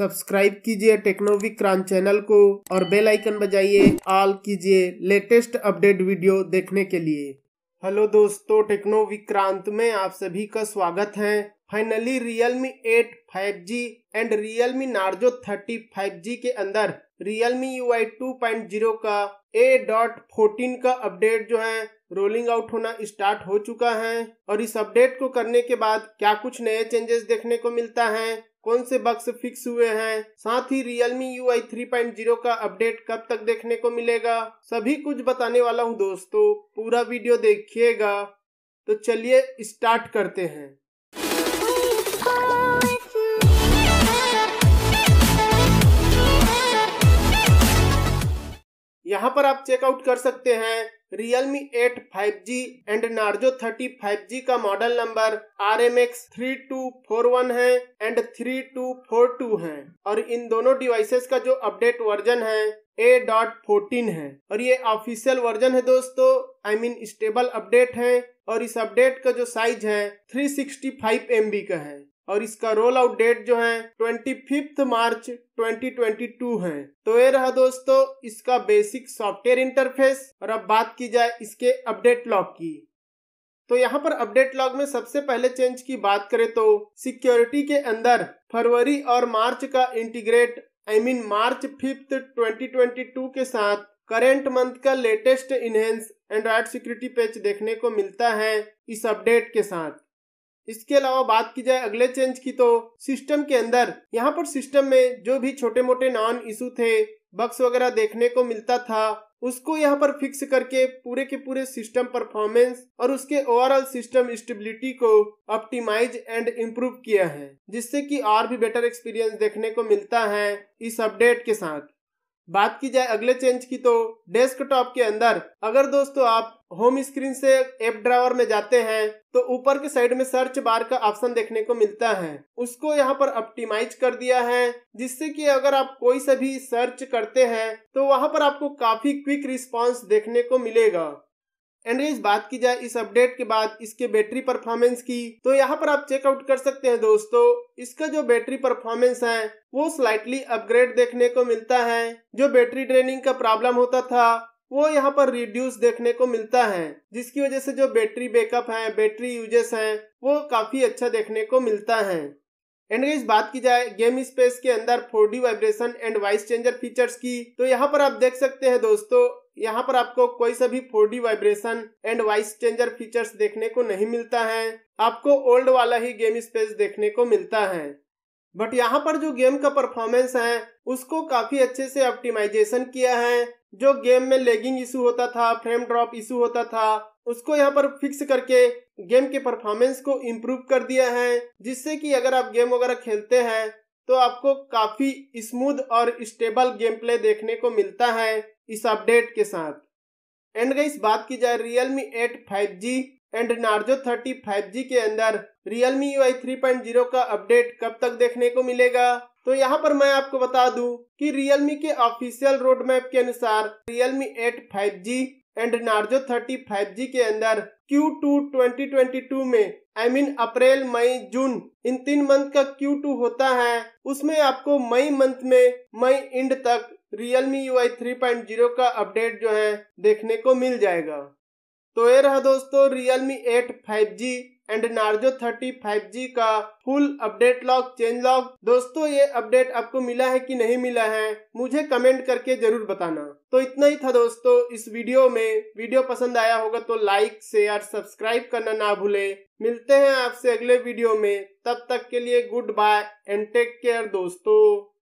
subscribe कीजिए टेक्नोविक crunch channel को और बेल आइकन बजाइए ऑल कीजिए लेटेस्ट अपडेट वीडियो देखने के लिए हेलो दोस्तों टेक्नो विक्रांत में आप सभी का स्वागत है finally Realme eight five G and Realme Narzo thirty five G के अंदर Realme U I two point zero का ए डॉट फोर्टीन का अपडेट जो है रोलिंग आउट होना स्टार्ट हो चुका है और इस अपडेट को करने के बाद क्या कुछ नए चेंजेस देखने को मिलता है कौन से बक्स फिक्स हुए हैं साथ ही थ्री पॉइंट जीरो का अपडेट कब तक देखने को मिलेगा सभी कुछ बताने वाला हूँ दोस्तों पूरा वीडियो देखिएगा तो चलिए स्टार्ट करते हैं यहाँ पर आप चेकआउट कर सकते हैं Realme eight five G and Narzo thirty five G का model number R M X three two four one है and three two four two है और इन दोनों डिवाइसेस का जो अपडेट वर्जन है ए डॉट फोर्टीन है और ये ऑफिशियल वर्जन है दोस्तों आई मीन स्टेबल अपडेट है और इस अपडेट का जो साइज है three sixty five M B का है और इसका रोल आउट डेट जो है ट्वेंटी फिफ्थ मार्च 2022 है तो ये रहा दोस्तों इसका बेसिक सॉफ्टवेयर इंटरफेस और अब बात की जाए इसके अपडेट लॉक की तो यहाँ पर अपडेट लॉग में सबसे पहले चेंज की बात करें तो सिक्योरिटी के अंदर फरवरी और मार्च का integrate I mean March fifth 2022 के साथ करेंट मंथ का latest enhance Android security page देखने को मिलता है इस अपडेट के साथ इसके अलावा बात की जाए अगले चेंज की तो सिस्टम के अंदर यहाँ पर सिस्टम में जो भी छोटे मोटे नॉन इशू थे बक्स वगैरह देखने को मिलता था उसको यहाँ पर फिक्स करके पूरे के पूरे सिस्टम परफॉर्मेंस और उसके ओवरऑल सिस्टम स्टेबिलिटी को ऑप्टिमाइज एंड इम्प्रूव किया है जिससे कि और भी बेटर एक्सपीरियंस देखने को मिलता है इस अपडेट के साथ बात की जाए अगले चेंज की तो डेस्कटॉप के अंदर अगर दोस्तों आप होम स्क्रीन से एप ड्रावर में जाते हैं तो ऊपर के साइड में सर्च बार का ऑप्शन देखने को मिलता है उसको यहाँ पर ऑप्टिमाइज कर दिया है जिससे कि अगर आप कोई सा भी सर्च करते हैं तो वहाँ पर आपको काफी क्विक रिस्पांस देखने को मिलेगा एंड इस बात की जाए इस अपडेट के बाद इसके बैटरी परफॉर्मेंस की तो यहाँ पर आप चेकआउट कर सकते हैं दोस्तों इसका जो बैटरी परफॉर्मेंस है वो स्लाइटली अपग्रेड देखने को मिलता है जो बैटरी ड्रेनिंग का प्रॉब्लम होता था वो यहाँ पर रिड्यूस देखने को मिलता है जिसकी वजह से जो बैटरी बैकअप है बैटरी यूजेस है वो काफी अच्छा देखने को मिलता है एंड इस बात की जाए गेम स्पेस के अंदर four vibration and voice changer features की तो यहाँ पर आप देख सकते हैं दोस्तों यहाँ पर आपको कोई सा भी four vibration and voice changer features देखने को नहीं मिलता है आपको ओल्ड वाला ही गेम स्पेस देखने को मिलता है बट यहाँ पर जो गेम का परफॉर्मेंस है उसको काफी अच्छे से ऑप्टिमाइजेशन किया है जो गेम में लेगिंग इशू होता था फ्रेम ड्रॉप इशू होता था उसको यहाँ पर फिक्स करके गेम के परफॉर्मेंस को इम्प्रूव कर दिया है जिससे कि अगर आप गेम वगैरह खेलते हैं तो आपको काफी स्मूथ और स्टेबल गेम प्ले देखने को मिलता है इस अपडेट के साथ एंड गई बात की जाए eight five G and Narzo thirty five G के अंदर थ्री पॉइंट जीरो का अपडेट कब तक देखने को मिलेगा तो यहाँ पर मैं आपको बता दूं कि Realme के ऑफिशियल रोड मैप के अनुसार eight five G and Narzo thirty five G के अंदर Q two twenty twenty two में आई मीन अप्रैल मई जून इन तीन मंथ का क्यू टू होता है उसमें आपको मई मंथ में मई एंड तक Realme U I three point zero का अपडेट जो है देखने को मिल जाएगा तो ये रहा दोस्तों eight five G and Narzo five G का full update log change log दोस्तों ये अपडेट आपको मिला है कि नहीं मिला है मुझे कमेंट करके जरूर बताना तो इतना ही था दोस्तों इस वीडियो में वीडियो पसंद आया होगा तो लाइक शेयर सब्सक्राइब करना ना भूले मिलते हैं आपसे अगले वीडियो में तब तक के लिए goodbye and take care दोस्तों